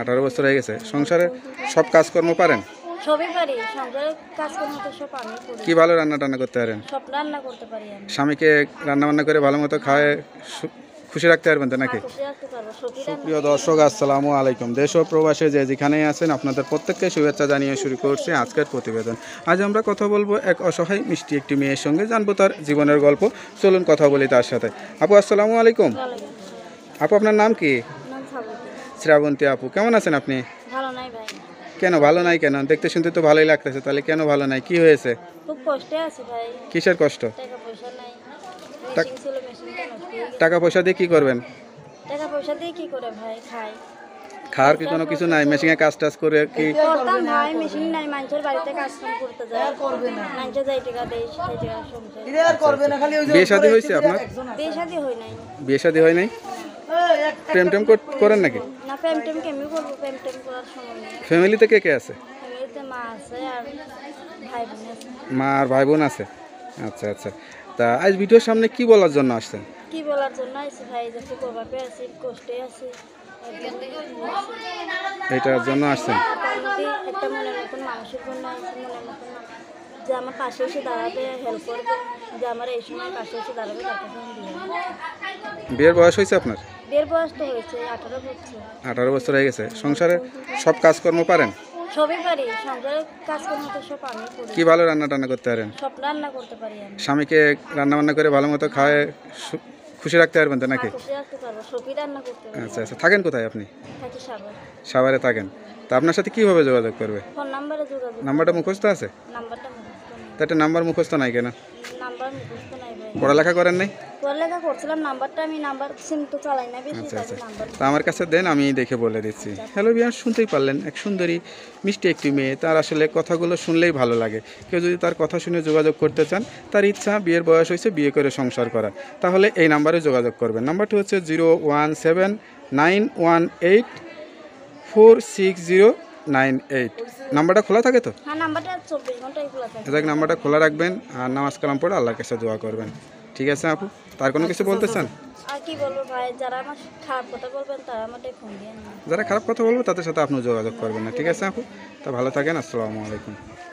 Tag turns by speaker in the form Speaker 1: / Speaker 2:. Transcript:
Speaker 1: আঠারো বছর হয়ে গেছে সংসারে সব কাজকর্ম পারেন সবই কি ভালো রান্না টান্না করতে পারেন স্বামীকে রান্না বান্না করে ভালো মতো খাওয়ায় খুশি রাখতে পারবেন তো নাকি হ্যাঁ, খুশি প্রিয় দর্শক আসসালামু আলাইকুম দেশ ও প্রবাসে যে যেখানেই আছেন আপনাদের প্রত্যেককে শুভেচ্ছা জানিয়ে শুরু করছি আজকের প্রতিবেদন আজ আমরা কথা বলবো এক অসহায় মিষ্টি একটি মেয়ের সঙ্গে জানবো তার জীবনের গল্প চলুন কথা বলি তার সাথে আপু আসসালামু আলাইকুম আপু আপনার নাম কি শ্রাবন্তী আপু কেমন আছেন আপনি কেন ভালো নাই কেন দেখতে শুনতে তো ভালোই লাগতেছে তাহলে কেন ভালো নাই কি হয়েছে কিসের কষ্ট টাকা পয়সা দিয়ে কি করবেন খাওয়ার কি কোনো কিছু নাই মেশিনে কাজ টাজ করে কি বিয়ে শাদী হয়েছে আপনার বিয়ে শাদী হয় নাই প্রেম টেম করেন নাকি প্রেম টেম ফ্যামিলিতে কে কে আছে মা আছে আর ভাই বোন আছে মা আর ভাই বোন আছে আচ্ছা আচ্ছা তা আজ ভিডিওর সামনে কি বলার জন্য আসছেন কি বলার জন্য আইছি ভাই যে কি করবা পে আছি কষ্টে আছি এটার জন্য আসছেন একটা মনের মতন মানুষের জন্য আইছি মনের মতন যে আমার পাশে এসে দাঁড়াবে হেল্প করবে যে আমার এই সময় পাশে এসে দাঁড়াবে বিয়ের বয়স হয়েছে আপনার আঠারো বছর হয়ে গেছে সংসারে সব কাজকর্ম পারেন সবই কি ভালো রান্না টান্না করতে পারেন স্বামীকে রান্না বান্না করে ভালো মতো খাওয়ায় সু- খুশি রাখতে পারবেন তো নাকি হ্যাঁ, আচ্ছা আচ্ছা থাকেন কোথায় আপনি সাভারে থাকেন তা আপনার সাথে কীভাবে যোগাযোগ করবে নাম্বারটা মুখস্থ আছে নাম্বারটা একটা নাম্বার মুখস্থ নাই কেন নাম্বার পড়ালেখা করেন নাই পড়ালেখা করছিলাম নাম্বারটা আমি নাম্বার সিম তো চালাই না বেশি আচ্ছা, তাই আচ্ছা। নাম্বার তো আমার কাছে দেন আমি দেখে বলে দিচ্ছি আচ্ছা, হ্যালো বিয়ান শুনতেই পারলেন এক সুন্দরী মিষ্টি একটি মেয়ে তার আসলে কথাগুলো শুনলেই ভালো লাগে কেউ যদি তার কথা শুনে যোগাযোগ করতে চান তার ইচ্ছা বিয়ের বয়স হয়েছে বিয়ে করে সংসার করা তাহলে এই নাম্বারে যোগাযোগ করবেন নাম্বারটি হচ্ছে zero one seven nine one eight four six zero nine eight নাম্বারটা খোলা থাকে তো হ্যাঁ, নাম্বারটা খোলা রাখবেন আর নামাজ কালাম পড়ে আল্লাহর কাছে দোয়া করবেন ঠিক আছে আপু তার কোনো কিছু আচ্ছা, বলতে চান যারা খারাপ কথা বলবেন তাদের সাথে আপনি যোগাযোগ করবেন না ঠিক আছে আপু তা ভালো থাকেন আসসালামু আলাইকুম